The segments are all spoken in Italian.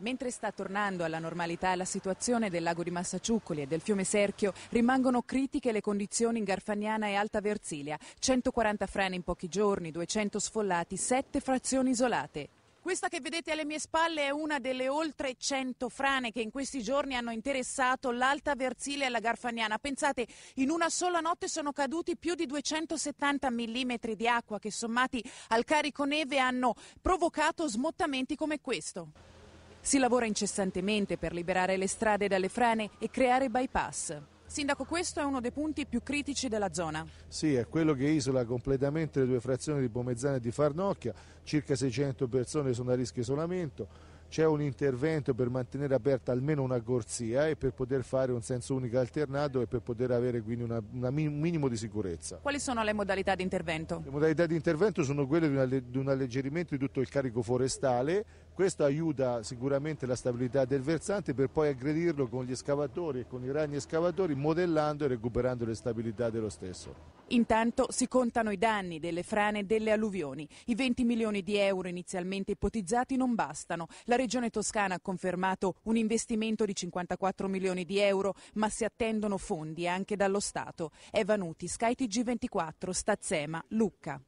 Mentre sta tornando alla normalità la situazione del lago di Massacciuccoli e del fiume Serchio, rimangono critiche le condizioni in Garfagnana e Alta Versilia. 140 frane in pochi giorni, 200 sfollati, 7 frazioni isolate. Questa che vedete alle mie spalle è una delle oltre 100 frane che in questi giorni hanno interessato l'Alta Versilia e la Garfagnana. Pensate, in una sola notte sono caduti più di 270 mm di acqua che sommati al carico neve hanno provocato smottamenti come questo. Si lavora incessantemente per liberare le strade dalle frane e creare bypass. Sindaco, questo è uno dei punti più critici della zona. Sì, è quello che isola completamente le due frazioni di Pomezzana e di Farnocchia, circa 600 persone sono a rischio isolamento c'è un intervento per mantenere aperta almeno una corsia e per poter fare un senso unico alternato e per poter avere quindi un minimo di sicurezza. Quali sono le modalità di intervento? Le modalità di intervento sono quelle di, un alleggerimento di tutto il carico forestale questo aiuta sicuramente la stabilità del versante per poi aggredirlo con gli escavatori e con i ragni escavatori modellando e recuperando le stabilità dello stesso. Intanto si contano i danni delle frane e delle alluvioni. I 20 milioni di euro inizialmente ipotizzati non bastano. La Regione Toscana ha confermato un investimento di 54 milioni di euro, ma si attendono fondi anche dallo Stato. Eva Nuti, Sky TG24, Stazzema, Lucca.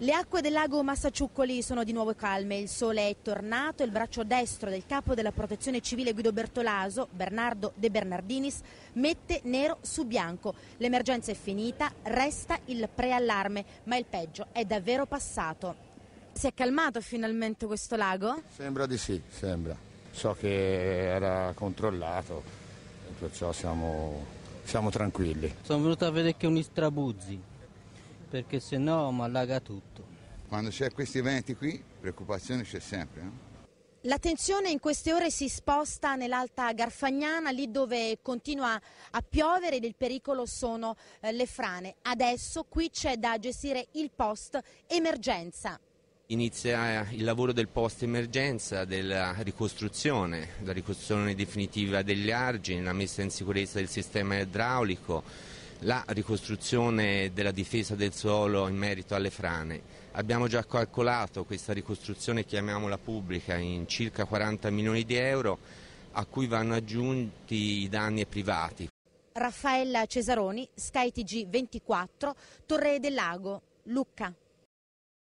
Le acque del lago Massaciuccoli sono di nuovo calme, il sole è tornato e il braccio destro del capo della protezione civile Guido Bertolaso, Bernardo De Bernardinis, mette nero su bianco. L'emergenza è finita, resta il preallarme, ma il peggio è davvero passato. Si è calmato finalmente questo lago? Sembra di sì, sembra. So che era controllato, perciò siamo, siamo tranquilli. Sono venuto a vedere che un istrabuzzi perché se no mi allaga tutto. Quando c'è questi eventi qui, preoccupazione c'è sempre. No? tensione in queste ore si sposta nell'Alta Garfagnana, lì dove continua a piovere ed il pericolo sono eh, le frane. Adesso qui c'è da gestire il post emergenza. Inizia il lavoro del post emergenza, della ricostruzione, la ricostruzione definitiva degli argini, la messa in sicurezza del sistema idraulico la ricostruzione della difesa del suolo in merito alle frane. Abbiamo già calcolato questa ricostruzione, chiamiamola pubblica, in circa 40 milioni di euro a cui vanno aggiunti i danni privati. Raffaella Cesaroni, SkyTG 24, Torre del Lago, Lucca.